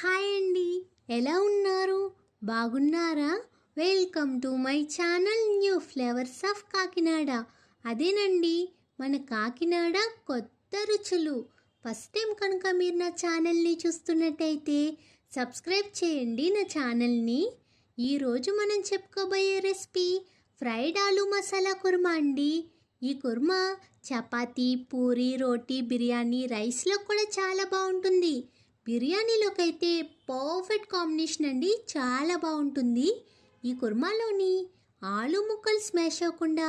hi అండి ఎలా ఉన్నారు బాగున్నారా welcome to my channel new flavours of Kakinada అదేనండి మన కాకినాడ కొత్త రుచులు ఫస్ట్ టైం కనుక మీరు నా ఛానల్ని చూస్తున్నట్టయితే సబ్స్క్రైబ్ చేయండి నా ఛానల్ని ఈరోజు మనం చెప్పుకోబోయే రెసిపీ ఫ్రైడ్ ఆలు మసాలా కుర్మా అండి ఈ కుర్మా చపాతీ పూరి రోటీ బిర్యానీ రైస్లో కూడా చాలా బాగుంటుంది బిర్యానీలోకైతే పర్ఫెక్ట్ కాంబినేషన్ అండి చాలా బాగుంటుంది ఈ కుర్మాలోని ఆలు ముక్కలు స్మాష్ అవ్వకుండా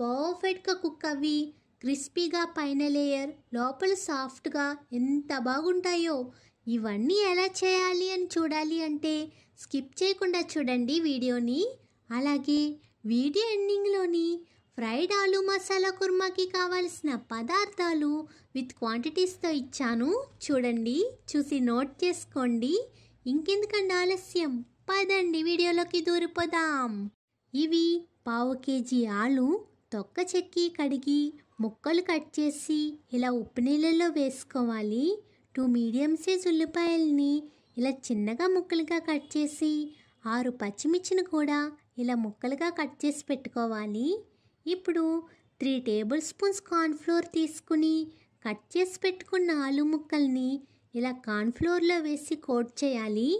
పర్ఫెక్ట్గా కుక్ అవి క్రిస్పీగా పైన లేయర్ లోపల సాఫ్ట్గా ఎంత బాగుంటాయో ఇవన్నీ ఎలా చేయాలి అని చూడాలి అంటే స్కిప్ చేయకుండా చూడండి వీడియోని అలాగే వీడియో ఎండింగ్లోని ఫ్రైడ్ ఆలు మసాలా కుర్మాకి కావాల్సిన పదార్థాలు విత్ క్వాంటిటీస్తో ఇచ్చాను చూడండి చూసి నోట్ చేసుకోండి ఇంకెందుకండి ఆలస్యం పదండి వీడియోలోకి దూరిపోదాం ఇవి పావు కేజీ ఆలు తొక్క చెక్కి కడిగి ముక్కలు కట్ చేసి ఇలా ఉప్పు నీళ్ళలో వేసుకోవాలి టూ మీడియం సైజ్ ఉల్లిపాయల్ని ఇలా చిన్నగా ముక్కలుగా కట్ చేసి ఆరు పచ్చిమిర్చిని కూడా ఇలా ముక్కలుగా కట్ చేసి పెట్టుకోవాలి ఇప్పుడు త్రీ టేబుల్ స్పూన్స్ కార్న్ఫ్లోర్ తీసుకుని కట్ చేసి పెట్టుకున్న ఆలు ముక్కల్ని ఇలా కార్న్ఫ్లోర్లో వేసి కోట్ చేయాలి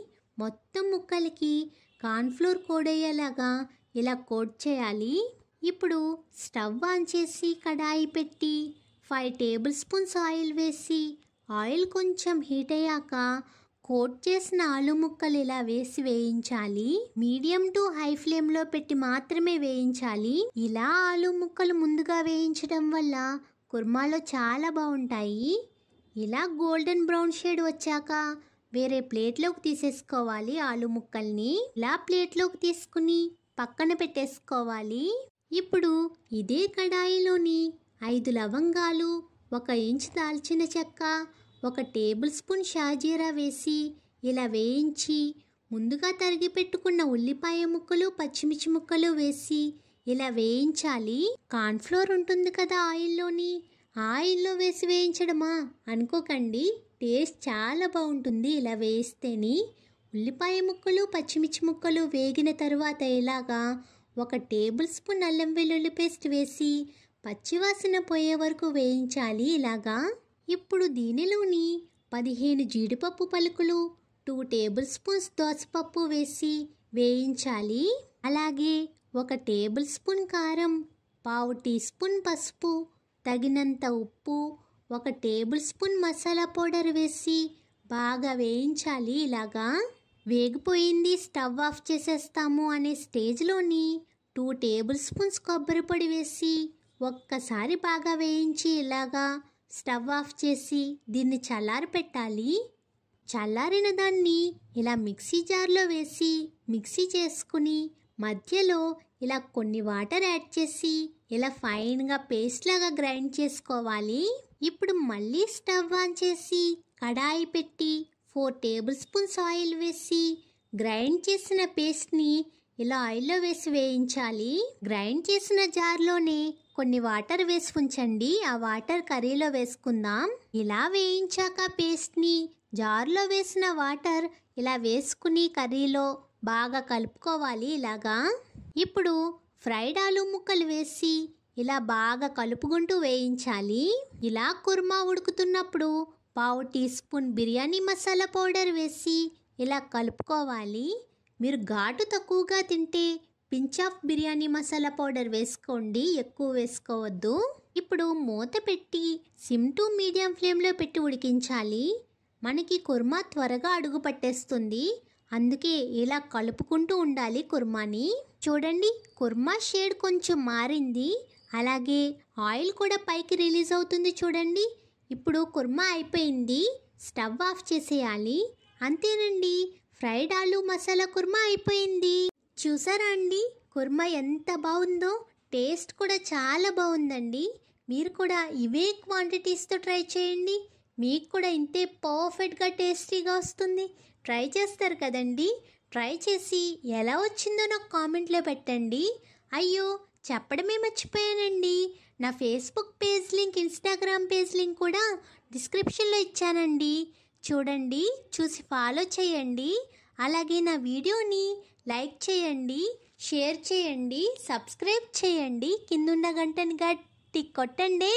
మొత్తం ముక్కలకి కార్న్ఫ్లోర్ కోడయ్యేలాగా ఇలా కోట్ చేయాలి ఇప్పుడు స్టవ్ ఆన్ చేసి కడాయి పెట్టి ఫైవ్ టేబుల్ స్పూన్స్ ఆయిల్ వేసి ఆయిల్ కొంచెం హీట్ అయ్యాక కోట్ చేసిన ఆలు ముక్కలు ఇలా వేసి వేయించాలి మీడియం టు హై ఫ్లేమ్ లో పెట్టి మాత్రమే వేయించాలి ఇలా ఆలు ముక్కలు ముందుగా వేయించడం వల్ల కుర్మాలో చాలా బాగుంటాయి ఇలా గోల్డెన్ బ్రౌన్ షేడ్ వచ్చాక వేరే ప్లేట్లోకి తీసేసుకోవాలి ఆలు ముక్కల్ని ఇలా ప్లేట్లోకి తీసుకుని పక్కన పెట్టేసుకోవాలి ఇప్పుడు ఇదే కడాయిలోని ఐదు లవంగాలు ఒక ఇంచు దాల్చిన చెక్క ఒక టేబుల్ స్పూన్ షాజీరా వేసి ఇలా వేయించి ముందుగా తరిగి పెట్టుకున్న ఉల్లిపాయ ముక్కలు పచ్చిమిర్చి ముక్కలు వేసి ఇలా వేయించాలి కార్న్ఫ్లోర్ ఉంటుంది కదా ఆయిల్లోని ఆయిల్లో వేసి వేయించడమా అనుకోకండి టేస్ట్ చాలా బాగుంటుంది ఇలా వేస్తేని ఉల్లిపాయ ముక్కలు పచ్చిమిర్చి ముక్కలు వేగిన తరువాత ఇలాగా ఒక టేబుల్ స్పూన్ అల్లం వెల్లుల్లి పేస్ట్ వేసి పచ్చివాసన పోయే వరకు వేయించాలి ఇలాగా ఇప్పుడు దీనిలోని పదిహేను జీడిపప్పు పలుకులు టూ టేబుల్ స్పూన్స్ దోసపప్పు వేసి వేయించాలి అలాగే ఒక టేబుల్ స్పూన్ కారం పావు టీ స్పూన్ పసుపు తగినంత ఉప్పు ఒక టేబుల్ స్పూన్ మసాలా పౌడర్ వేసి బాగా వేయించాలి ఇలాగా వేగిపోయింది స్టవ్ ఆఫ్ చేసేస్తాము అనే స్టేజ్లోని టూ టేబుల్ స్పూన్స్ కొబ్బరి పొడి వేసి ఒక్కసారి బాగా వేయించి ఇలాగా స్టవ్ ఆఫ్ చేసి దీన్ని చల్లారి పెట్టాలి చల్లారిన దాన్ని ఇలా మిక్సీ జార్లో వేసి మిక్సీ చేసుకుని మధ్యలో ఇలా కొన్ని వాటర్ యాడ్ చేసి ఇలా ఫైన్గా పేస్ట్ లాగా గ్రైండ్ చేసుకోవాలి ఇప్పుడు మళ్ళీ స్టవ్ ఆన్ చేసి కడాయి పెట్టి ఫోర్ టేబుల్ స్పూన్స్ ఆయిల్ వేసి గ్రైండ్ చేసిన పేస్ట్ని ఇలా ఆయిల్లో వేసి వేయించాలి గ్రైండ్ చేసిన జార్లోనే కొన్ని వాటర్ వేసి ఉంచండి ఆ వాటర్ కర్రీలో వేసుకుందాం ఇలా వేయించాక పేస్ట్ని జార్లో వేసిన వాటర్ ఇలా వేసుకుని కర్రీలో బాగా కలుపుకోవాలి ఇలాగా ఇప్పుడు ఫ్రైడ్ ఆలు ముక్కలు వేసి ఇలా బాగా కలుపుకుంటూ వేయించాలి ఇలా కుర్మా ఉడుకుతున్నప్పుడు పావు tea spoon biryani masala powder వేసి ఇలా కలుపుకోవాలి మీరు ఘాటు తక్కువగా తింటే pinch of biryani masala powder వేసుకోండి ఎక్కువ వేసుకోవద్దు ఇప్పుడు మూత పెట్టి సిమ్ టు మీడియం ఫ్లేమ్లో పెట్టి ఉడికించాలి మనకి కుర్మా త్వరగా అడుగు పట్టేస్తుంది అందుకే ఇలా కలుపుకుంటూ ఉండాలి కుర్మాని చూడండి కుర్మా షేడ్ కొంచెం మారింది అలాగే ఆయిల్ కూడా పైకి రిలీజ్ అవుతుంది చూడండి ఇప్పుడు కుర్మా అయిపోయింది స్టవ్ ఆఫ్ చేసేయాలి అంతేనండి ఫ్రైడ్ ఆలు మసాలా కుర్మా అయిపోయింది చూసారా అండి కుర్మా ఎంత బాగుందో టేస్ట్ కూడా చాలా బాగుందండి మీరు కూడా ఇవే క్వాంటిటీస్తో ట్రై చేయండి మీకు కూడా ఇంతే పర్ఫెక్ట్గా టేస్టీగా వస్తుంది ట్రై చేస్తారు కదండి ట్రై చేసి ఎలా వచ్చిందో నాకు కామెంట్లో పెట్టండి అయ్యో చెప్పడమే మర్చిపోయానండి నా Facebook page link Instagram page link కూడా డిస్క్రిప్షన్లో ఇచ్చానండి చూడండి చూసి ఫాలో చేయండి అలాగే నా వీడియోని లైక్ చేయండి షేర్ చేయండి సబ్స్క్రైబ్ చేయండి కిందున్న గంటని గట్టి కొట్టండి